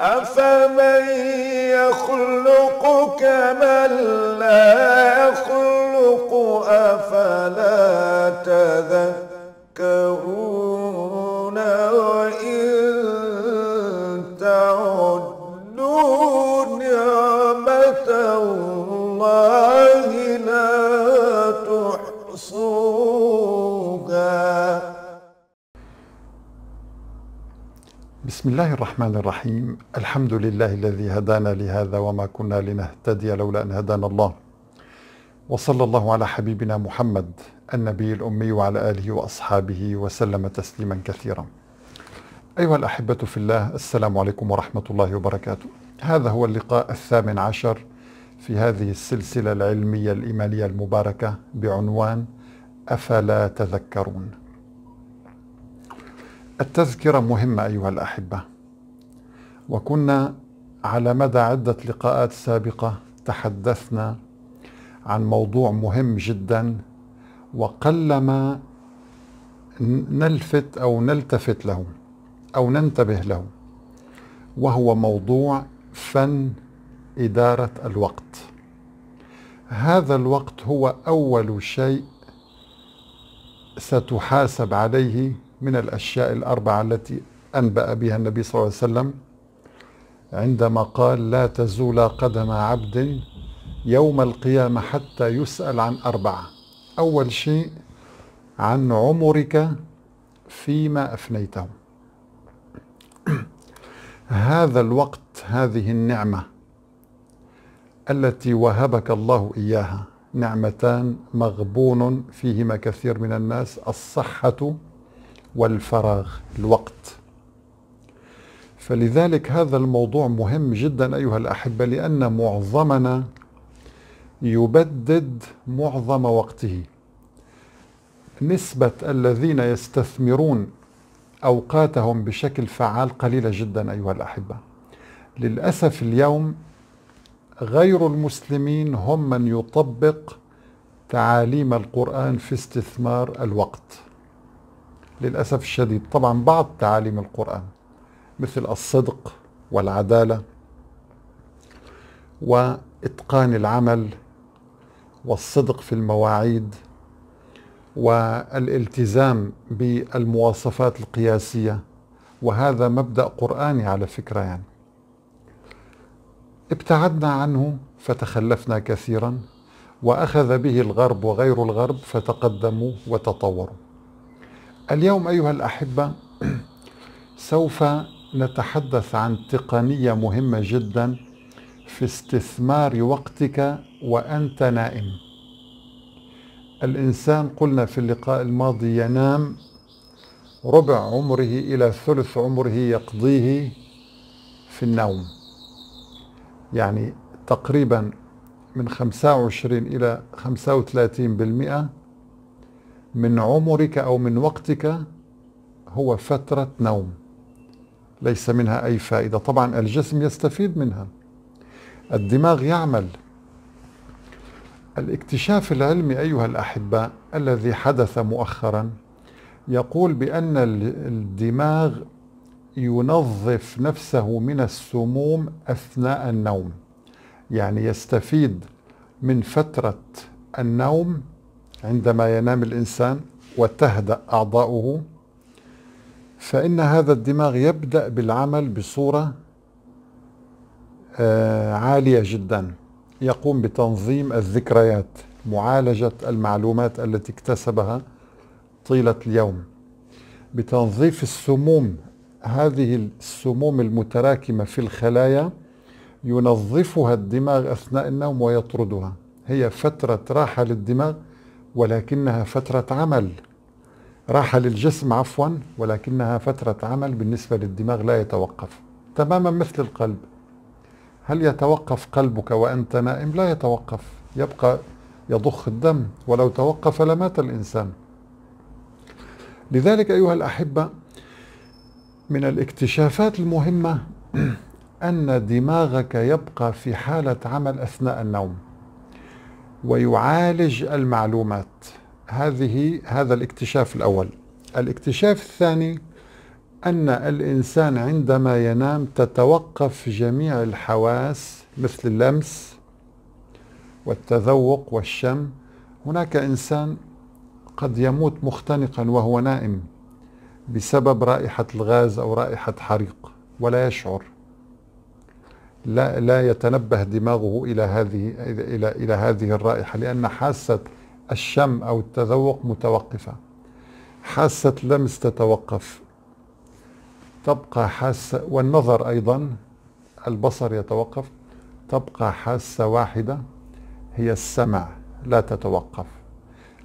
أفمن يخلق كمن لا يخلق أفلا تذكرون بسم الله الرحمن الرحيم الحمد لله الذي هدانا لهذا وما كنا لنهتدي لولا أن هدانا الله وصلى الله على حبيبنا محمد النبي الأمي وعلى آله وأصحابه وسلم تسليما كثيرا أيها الأحبة في الله السلام عليكم ورحمة الله وبركاته هذا هو اللقاء الثامن عشر في هذه السلسلة العلمية الإيمانية المباركة بعنوان أفلا تذكرون التذكرة مهمة أيها الأحبة وكنا على مدى عدة لقاءات سابقة تحدثنا عن موضوع مهم جدا وقلما نلفت أو نلتفت له أو ننتبه له وهو موضوع فن إدارة الوقت هذا الوقت هو أول شيء ستحاسب عليه من الأشياء الأربعة التي أنبأ بها النبي صلى الله عليه وسلم عندما قال لا تزول قدم عبد يوم القيامة حتى يسأل عن أربعة أول شيء عن عمرك فيما أفنيته هذا الوقت هذه النعمة التي وهبك الله إياها نعمتان مغبون فيهما كثير من الناس الصحة والفراغ الوقت فلذلك هذا الموضوع مهم جدا ايها الاحبه لان معظمنا يبدد معظم وقته نسبه الذين يستثمرون اوقاتهم بشكل فعال قليله جدا ايها الاحبه للاسف اليوم غير المسلمين هم من يطبق تعاليم القران في استثمار الوقت للأسف الشديد طبعا بعض تعاليم القرآن مثل الصدق والعدالة وإتقان العمل والصدق في المواعيد والالتزام بالمواصفات القياسية وهذا مبدأ قرآني على فكرة يعني ابتعدنا عنه فتخلفنا كثيرا وأخذ به الغرب وغير الغرب فتقدموا وتطوروا اليوم أيها الأحبة سوف نتحدث عن تقنية مهمة جدا في استثمار وقتك وأنت نائم الإنسان قلنا في اللقاء الماضي ينام ربع عمره إلى ثلث عمره يقضيه في النوم يعني تقريبا من 25 إلى 35 بالمئة من عمرك أو من وقتك هو فترة نوم ليس منها أي فائدة طبعا الجسم يستفيد منها الدماغ يعمل الاكتشاف العلمي أيها الأحباء الذي حدث مؤخرا يقول بأن الدماغ ينظف نفسه من السموم أثناء النوم يعني يستفيد من فترة النوم عندما ينام الإنسان وتهدأ أعضاؤه فإن هذا الدماغ يبدأ بالعمل بصورة آه، عالية جدا يقوم بتنظيم الذكريات معالجة المعلومات التي اكتسبها طيلة اليوم بتنظيف السموم هذه السموم المتراكمة في الخلايا ينظفها الدماغ أثناء النوم ويطردها هي فترة راحة للدماغ ولكنها فترة عمل راحة للجسم عفوا ولكنها فترة عمل بالنسبة للدماغ لا يتوقف تماما مثل القلب هل يتوقف قلبك وأنت نائم؟ لا يتوقف يبقى يضخ الدم ولو توقف لمات الإنسان لذلك أيها الأحبة من الاكتشافات المهمة أن دماغك يبقى في حالة عمل أثناء النوم ويعالج المعلومات هذه هذا الاكتشاف الأول الاكتشاف الثاني أن الإنسان عندما ينام تتوقف جميع الحواس مثل اللمس والتذوق والشم هناك إنسان قد يموت مختنقا وهو نائم بسبب رائحة الغاز أو رائحة حريق ولا يشعر لا لا يتنبه دماغه الى هذه الى الى هذه الرائحه لان حاسه الشم او التذوق متوقفه حاسه لمس تتوقف تبقى حاسه والنظر ايضا البصر يتوقف تبقى حاسه واحده هي السمع لا تتوقف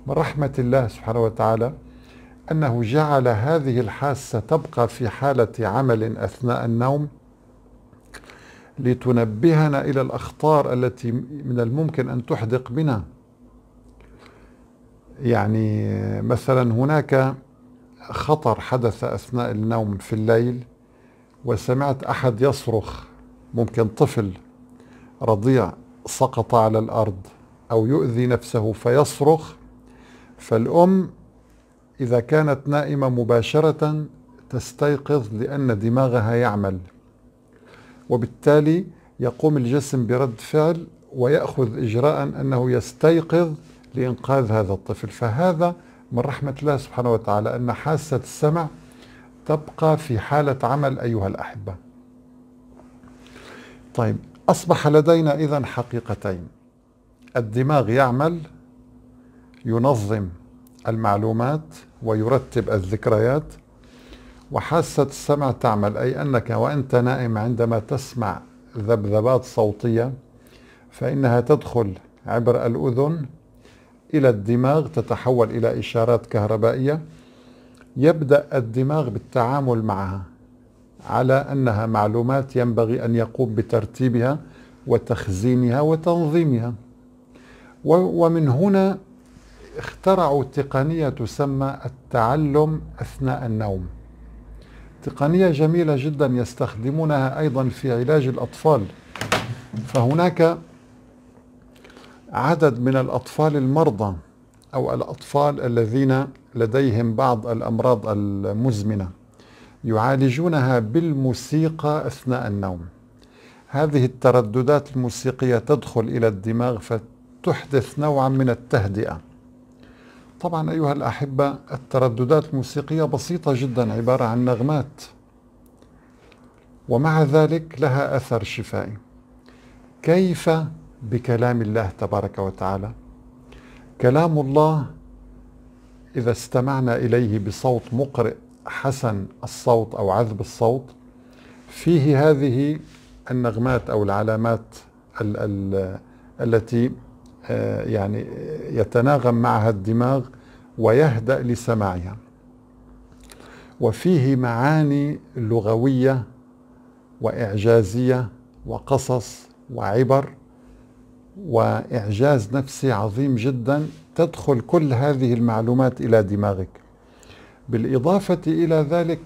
من رحمه الله سبحانه وتعالى انه جعل هذه الحاسه تبقى في حاله عمل اثناء النوم لتنبهنا إلى الأخطار التي من الممكن أن تحدق بنا يعني مثلا هناك خطر حدث أثناء النوم في الليل وسمعت أحد يصرخ ممكن طفل رضيع سقط على الأرض أو يؤذي نفسه فيصرخ فالأم إذا كانت نائمة مباشرة تستيقظ لأن دماغها يعمل وبالتالي يقوم الجسم برد فعل ويأخذ إجراء أنه يستيقظ لإنقاذ هذا الطفل فهذا من رحمة الله سبحانه وتعالى أن حاسة السمع تبقى في حالة عمل أيها الأحبة طيب أصبح لدينا إذا حقيقتين الدماغ يعمل ينظم المعلومات ويرتب الذكريات وحاسة السمع تعمل أي أنك وأنت نائم عندما تسمع ذبذبات صوتية فإنها تدخل عبر الأذن إلى الدماغ تتحول إلى إشارات كهربائية يبدأ الدماغ بالتعامل معها على أنها معلومات ينبغي أن يقوم بترتيبها وتخزينها وتنظيمها ومن هنا اخترعوا تقنية تسمى التعلم أثناء النوم تقنية جميلة جدا يستخدمونها أيضا في علاج الأطفال فهناك عدد من الأطفال المرضى أو الأطفال الذين لديهم بعض الأمراض المزمنة يعالجونها بالموسيقى أثناء النوم هذه الترددات الموسيقية تدخل إلى الدماغ فتحدث نوعا من التهدئة طبعا أيها الأحبة الترددات الموسيقية بسيطة جدا عبارة عن نغمات ومع ذلك لها أثر شفائي كيف بكلام الله تبارك وتعالى كلام الله إذا استمعنا إليه بصوت مقرئ حسن الصوت أو عذب الصوت فيه هذه النغمات أو العلامات التي آه، يعني يتناغم معها الدماغ ويهدأ لسماعها وفيه معاني لغوية وإعجازية وقصص وعبر وإعجاز نفسي عظيم جدا تدخل كل هذه المعلومات إلى دماغك بالإضافة إلى ذلك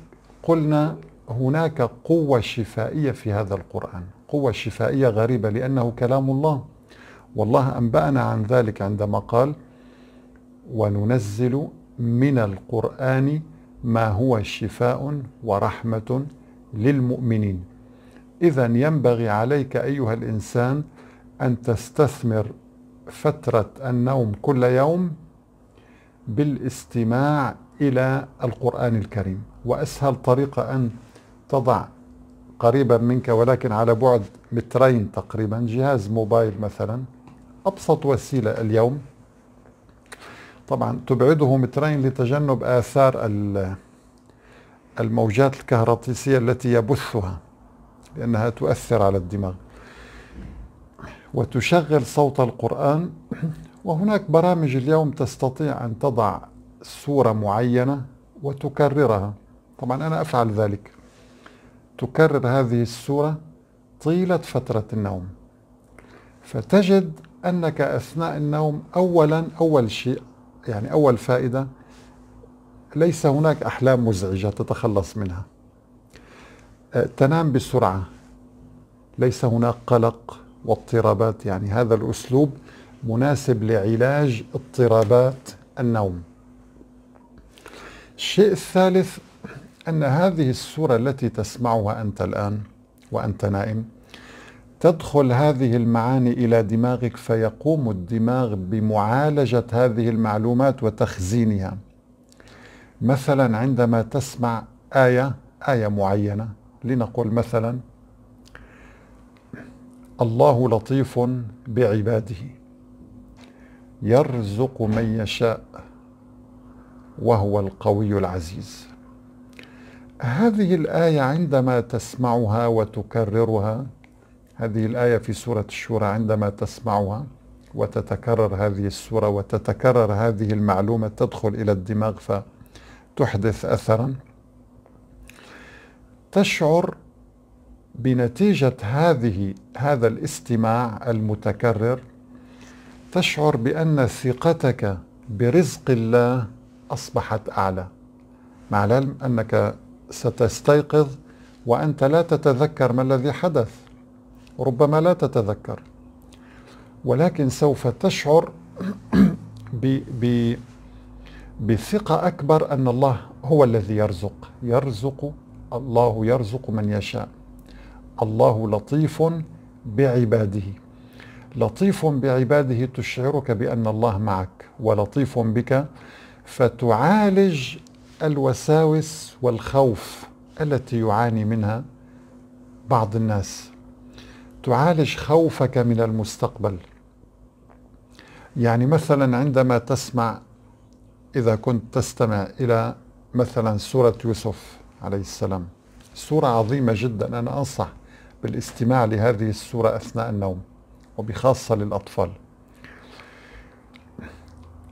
قلنا هناك قوة شفائية في هذا القرآن قوة شفائية غريبة لأنه كلام الله والله أنبأنا عن ذلك عندما قال وننزل من القرآن ما هو شفاء ورحمة للمؤمنين إذا ينبغي عليك أيها الإنسان أن تستثمر فترة النوم كل يوم بالاستماع إلى القرآن الكريم وأسهل طريقة أن تضع قريبا منك ولكن على بعد مترين تقريبا جهاز موبايل مثلا أبسط وسيلة اليوم طبعا تبعده مترين لتجنب آثار الموجات الكهرطيسية التي يبثها لأنها تؤثر على الدماغ وتشغل صوت القرآن وهناك برامج اليوم تستطيع أن تضع صورة معينة وتكررها طبعا أنا أفعل ذلك تكرر هذه الصورة طيلة فترة النوم فتجد أنك أثناء النوم أولا أول شيء يعني أول فائدة ليس هناك أحلام مزعجة تتخلص منها أه، تنام بسرعة ليس هناك قلق واضطرابات يعني هذا الأسلوب مناسب لعلاج اضطرابات النوم الشيء الثالث أن هذه السورة التي تسمعها أنت الآن وأنت نائم تدخل هذه المعاني الى دماغك فيقوم الدماغ بمعالجه هذه المعلومات وتخزينها مثلا عندما تسمع ايه ايه معينه لنقول مثلا الله لطيف بعباده يرزق من يشاء وهو القوي العزيز هذه الايه عندما تسمعها وتكررها هذه الآية في سورة الشورى عندما تسمعها وتتكرر هذه السورة وتتكرر هذه المعلومة تدخل إلى الدماغ فتحدث أثرا تشعر بنتيجة هذه هذا الاستماع المتكرر تشعر بأن ثقتك برزق الله أصبحت أعلى مع العلم أنك ستستيقظ وأنت لا تتذكر ما الذي حدث ربما لا تتذكر ولكن سوف تشعر ب ب بثقة أكبر أن الله هو الذي يرزق يرزق الله يرزق من يشاء الله لطيف بعباده لطيف بعباده تشعرك بأن الله معك ولطيف بك فتعالج الوساوس والخوف التي يعاني منها بعض الناس تعالج خوفك من المستقبل يعني مثلا عندما تسمع إذا كنت تستمع إلى مثلا سورة يوسف عليه السلام سورة عظيمة جدا أنا أنصح بالاستماع لهذه السورة أثناء النوم وبخاصة للأطفال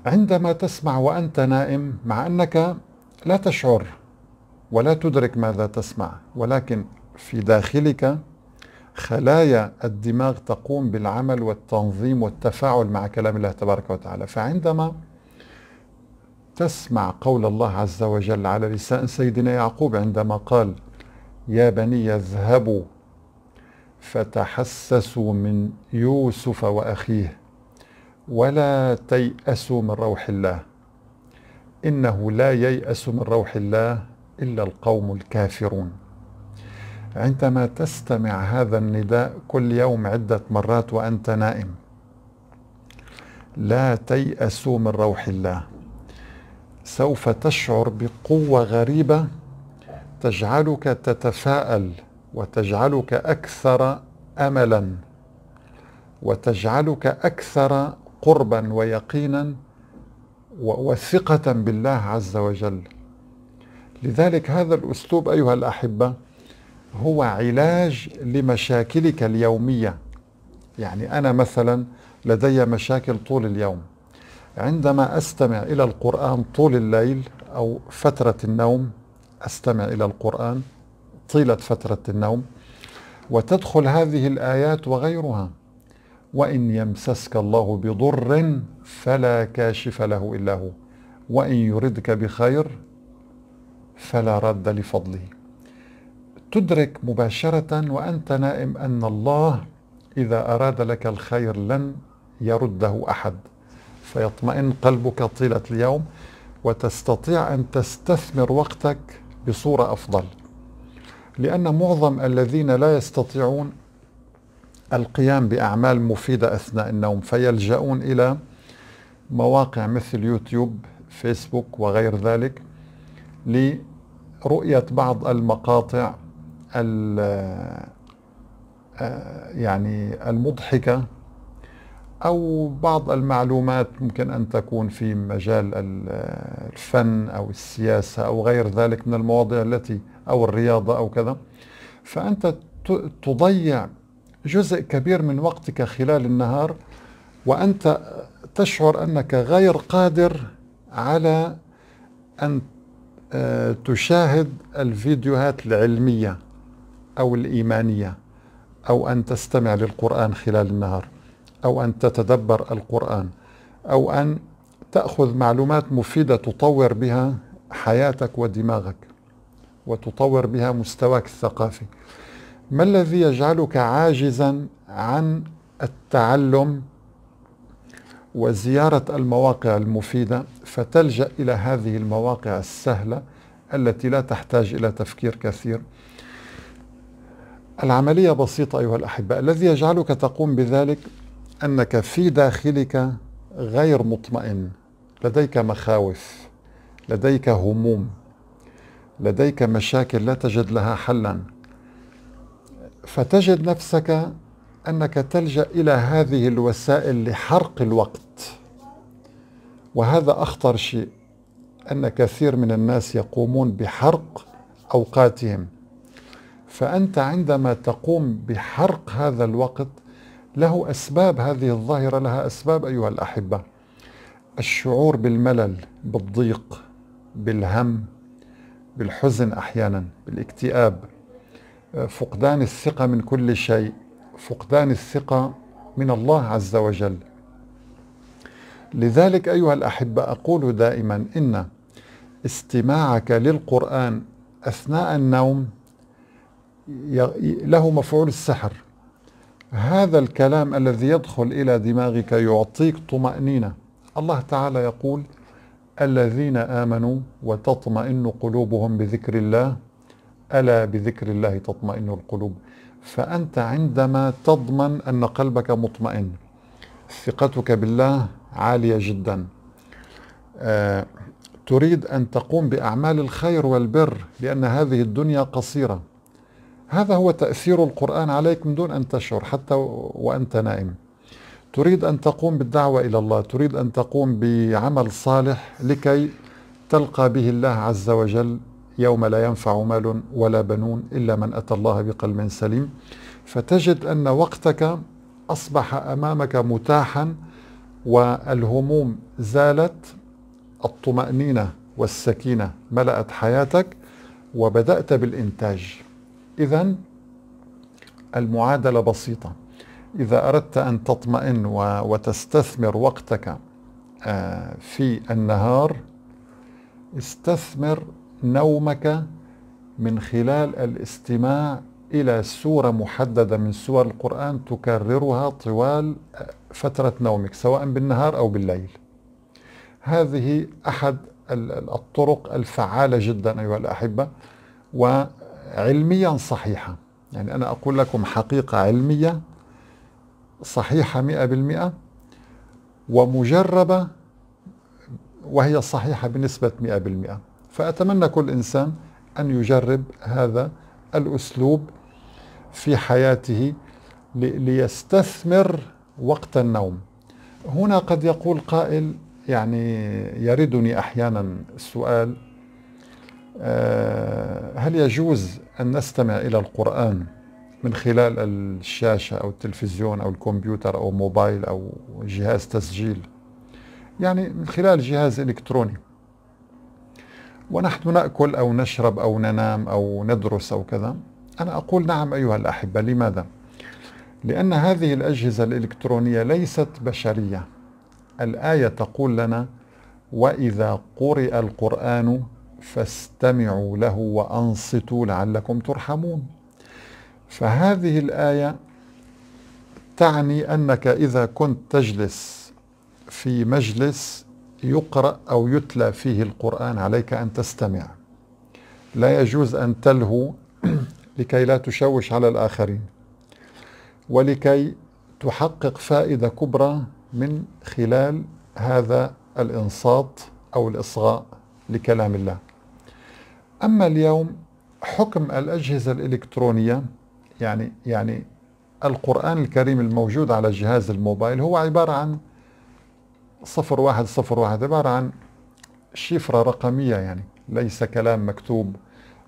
عندما تسمع وأنت نائم مع أنك لا تشعر ولا تدرك ماذا تسمع ولكن في داخلك خلايا الدماغ تقوم بالعمل والتنظيم والتفاعل مع كلام الله تبارك وتعالى فعندما تسمع قول الله عز وجل على لسان سيدنا يعقوب عندما قال يا بني اذهبوا فتحسسوا من يوسف واخيه ولا تيأسوا من روح الله إنه لا ييأس من روح الله إلا القوم الكافرون عندما تستمع هذا النداء كل يوم عدة مرات وأنت نائم لا تيأسوا من روح الله سوف تشعر بقوة غريبة تجعلك تتفاءل وتجعلك أكثر أملا وتجعلك أكثر قربا ويقينا وثقة بالله عز وجل لذلك هذا الأسلوب أيها الأحبة هو علاج لمشاكلك اليومية يعني أنا مثلا لدي مشاكل طول اليوم عندما أستمع إلى القرآن طول الليل أو فترة النوم أستمع إلى القرآن طيلة فترة النوم وتدخل هذه الآيات وغيرها وإن يمسسك الله بضر فلا كاشف له إلا هو وإن يردك بخير فلا رد لفضله تدرك مباشرة وأنت نائم أن الله إذا أراد لك الخير لن يرده أحد فيطمئن قلبك طيلة اليوم وتستطيع أن تستثمر وقتك بصورة أفضل لأن معظم الذين لا يستطيعون القيام بأعمال مفيدة أثناء النوم فيلجؤون إلى مواقع مثل يوتيوب فيسبوك وغير ذلك لرؤية بعض المقاطع آه، يعني المضحكة أو بعض المعلومات ممكن أن تكون في مجال الفن أو السياسة أو غير ذلك من المواضيع التي أو الرياضة أو كذا فأنت تضيع جزء كبير من وقتك خلال النهار وأنت تشعر أنك غير قادر على أن آه، تشاهد الفيديوهات العلمية أو الإيمانية أو أن تستمع للقرآن خلال النهار أو أن تتدبر القرآن أو أن تأخذ معلومات مفيدة تطور بها حياتك ودماغك وتطور بها مستواك الثقافي ما الذي يجعلك عاجزا عن التعلم وزيارة المواقع المفيدة فتلجأ إلى هذه المواقع السهلة التي لا تحتاج إلى تفكير كثير العملية بسيطة أيها الأحبة الذي يجعلك تقوم بذلك أنك في داخلك غير مطمئن لديك مخاوف لديك هموم لديك مشاكل لا تجد لها حلا فتجد نفسك أنك تلجأ إلى هذه الوسائل لحرق الوقت وهذا أخطر شيء أن كثير من الناس يقومون بحرق أوقاتهم فأنت عندما تقوم بحرق هذا الوقت له أسباب هذه الظاهرة لها أسباب أيها الأحبة الشعور بالملل بالضيق بالهم بالحزن أحيانا بالاكتئاب فقدان الثقة من كل شيء فقدان الثقة من الله عز وجل لذلك أيها الأحبة أقول دائما إن استماعك للقرآن أثناء النوم له مفعول السحر هذا الكلام الذي يدخل إلى دماغك يعطيك طمأنينة الله تعالى يقول الذين آمنوا وتطمئن قلوبهم بذكر الله ألا بذكر الله تطمئن القلوب فأنت عندما تضمن أن قلبك مطمئن ثقتك بالله عالية جدا آه تريد أن تقوم بأعمال الخير والبر لأن هذه الدنيا قصيرة هذا هو تأثير القرآن عليك من دون أن تشعر حتى وأنت نائم تريد أن تقوم بالدعوة إلى الله تريد أن تقوم بعمل صالح لكي تلقى به الله عز وجل يوم لا ينفع مال ولا بنون إلا من أتى الله بقلب سليم فتجد أن وقتك أصبح أمامك متاحا والهموم زالت الطمأنينة والسكينة ملأت حياتك وبدأت بالإنتاج إذا المعادلة بسيطة إذا أردت أن تطمئن وتستثمر وقتك آه، في النهار استثمر نومك من خلال الاستماع إلى سورة محددة من سور القرآن تكررها طوال آه، فترة نومك سواء بالنهار أو بالليل هذه أحد الطرق الفعالة جدا أيها الأحبة و علميا صحيحة يعني أنا أقول لكم حقيقة علمية صحيحة مئة بالمئة ومجربة وهي صحيحة بنسبة مئة بالمئة فأتمنى كل إنسان أن يجرب هذا الأسلوب في حياته ليستثمر وقت النوم هنا قد يقول قائل يعني يردني أحيانا السؤال آه، هل يجوز أن نستمع إلى القرآن من خلال الشاشة أو التلفزيون أو الكمبيوتر أو موبايل أو جهاز تسجيل يعني من خلال جهاز إلكتروني ونحن نأكل أو نشرب أو ننام أو ندرس أو كذا أنا أقول نعم أيها الأحبة لماذا؟ لأن هذه الأجهزة الإلكترونية ليست بشرية الآية تقول لنا وإذا قرئ القرآن فاستمعوا له وانصتوا لعلكم ترحمون فهذه الايه تعني انك اذا كنت تجلس في مجلس يقرا او يتلى فيه القران عليك ان تستمع لا يجوز ان تلهو لكي لا تشوش على الاخرين ولكي تحقق فائده كبرى من خلال هذا الانصات او الاصغاء لكلام الله أما اليوم حكم الأجهزة الإلكترونية يعني يعني القرآن الكريم الموجود على جهاز الموبايل هو عبارة عن صفر واحد صفر واحد عبارة عن شفرة رقمية يعني ليس كلام مكتوب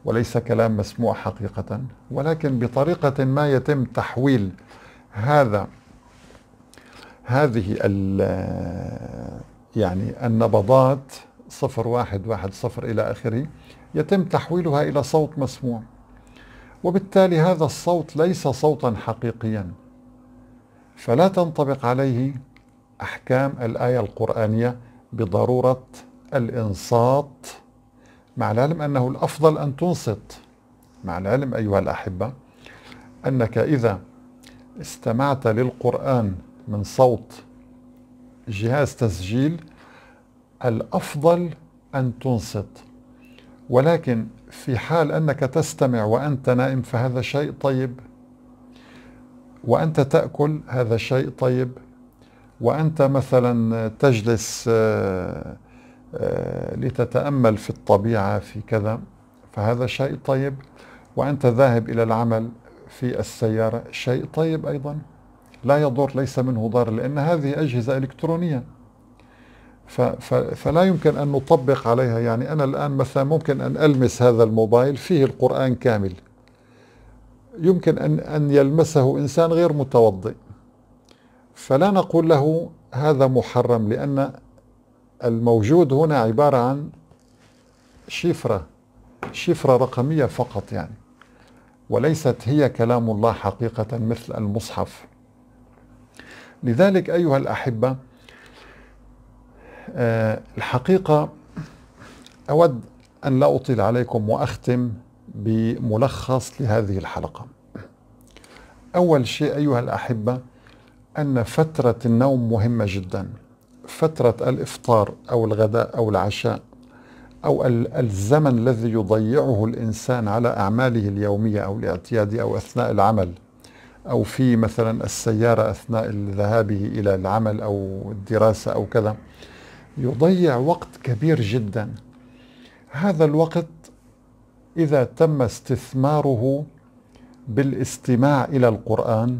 وليس كلام مسموع حقيقة ولكن بطريقة ما يتم تحويل هذا هذه يعني النبضات صفر واحد واحد صفر إلى آخره يتم تحويلها إلى صوت مسموع وبالتالي هذا الصوت ليس صوتا حقيقيا فلا تنطبق عليه أحكام الآية القرآنية بضرورة الإنصات مع العلم أنه الأفضل أن تنصت مع العلم أيها الأحبة أنك إذا استمعت للقرآن من صوت جهاز تسجيل الأفضل أن تنصت ولكن في حال أنك تستمع وأنت نائم فهذا شيء طيب وأنت تأكل هذا شيء طيب وأنت مثلا تجلس آه، آه، لتتأمل في الطبيعة في كذا فهذا شيء طيب وأنت ذاهب إلى العمل في السيارة شيء طيب أيضا لا يضر ليس منه ضر لأن هذه أجهزة إلكترونية فلا يمكن أن نطبق عليها يعني أنا الآن مثلا ممكن أن ألمس هذا الموبايل فيه القرآن كامل يمكن أن, أن يلمسه إنسان غير متوضئ فلا نقول له هذا محرم لأن الموجود هنا عبارة عن شفرة شفرة رقمية فقط يعني وليست هي كلام الله حقيقة مثل المصحف لذلك أيها الأحبة آه، الحقيقة أود أن لا أطيل عليكم وأختم بملخص لهذه الحلقة أول شيء أيها الأحبة أن فترة النوم مهمة جدا فترة الإفطار أو الغداء أو العشاء أو الزمن الذي يضيعه الإنسان على أعماله اليومية أو الاعتياد أو أثناء العمل أو في مثلا السيارة أثناء ذهابه إلى العمل أو الدراسة أو كذا يضيع وقت كبير جدا هذا الوقت اذا تم استثماره بالاستماع الى القران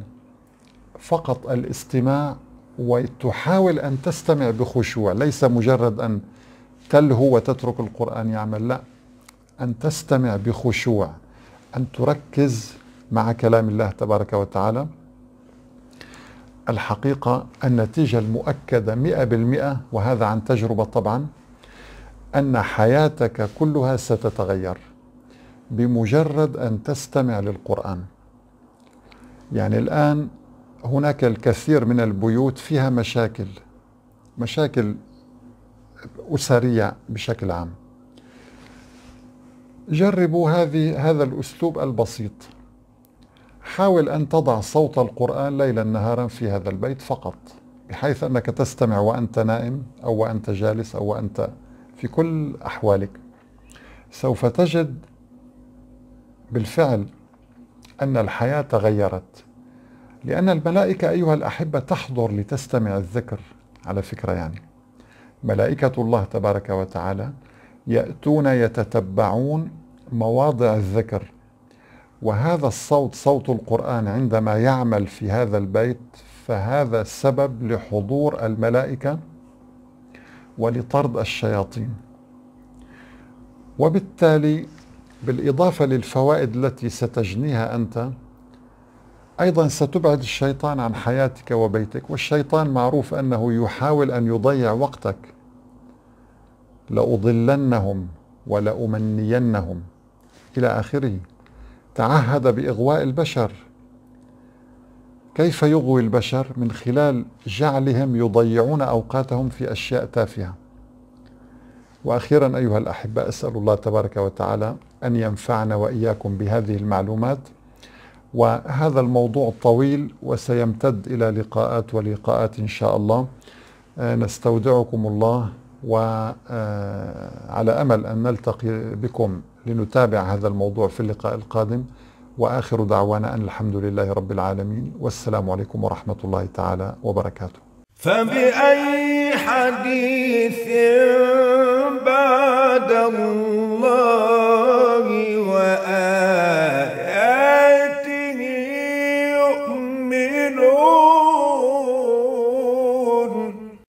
فقط الاستماع وتحاول ان تستمع بخشوع ليس مجرد ان تلهو وتترك القران يعمل لا ان تستمع بخشوع ان تركز مع كلام الله تبارك وتعالى الحقيقة النتيجة المؤكدة مئة بالمئة وهذا عن تجربة طبعا أن حياتك كلها ستتغير بمجرد أن تستمع للقرآن يعني الآن هناك الكثير من البيوت فيها مشاكل مشاكل أسرية بشكل عام جربوا هذه هذا الأسلوب البسيط حاول أن تضع صوت القرآن ليلا نهارا في هذا البيت فقط بحيث أنك تستمع وأنت نائم أو وأنت جالس أو وأنت في كل أحوالك سوف تجد بالفعل أن الحياة تغيرت لأن الملائكة أيها الأحبة تحضر لتستمع الذكر على فكرة يعني ملائكة الله تبارك وتعالى يأتون يتتبعون مواضع الذكر وهذا الصوت صوت القرآن عندما يعمل في هذا البيت فهذا سبب لحضور الملائكة ولطرد الشياطين وبالتالي بالإضافة للفوائد التي ستجنيها أنت أيضا ستبعد الشيطان عن حياتك وبيتك والشيطان معروف أنه يحاول أن يضيع وقتك لأضلنهم ولأمنينهم إلى آخره تعهد باغواء البشر كيف يغوي البشر من خلال جعلهم يضيعون اوقاتهم في اشياء تافهه واخيرا ايها الاحبه اسال الله تبارك وتعالى ان ينفعنا واياكم بهذه المعلومات وهذا الموضوع طويل وسيمتد الى لقاءات ولقاءات ان شاء الله آه، نستودعكم الله وعلى آه، امل ان نلتقي بكم لنتابع هذا الموضوع في اللقاء القادم واخر دعوانا ان الحمد لله رب العالمين والسلام عليكم ورحمه الله تعالى وبركاته. فباي حديث بعد الله